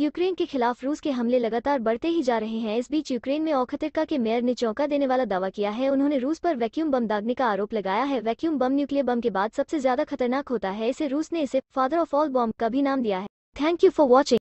Ukraine के खिलाफ रूस के हमले लगातार बढ़ते ही जा रहे हैं इस बीच यूक्रेन में ओखतरका के मेयर ने चौंका देने वाला दावा किया है उन्होंने रूस पर वैक्यूम बम दागने का आरोप लगाया है वैक्यूम बम न्यूक्लियर बम के बाद सबसे ज्यादा खतरनाक होता है इसे रूस ने इसे फादर ऑफ ऑल बॉम्ब का भी नाम दिया है थैंक यू फॉर वॉचिंग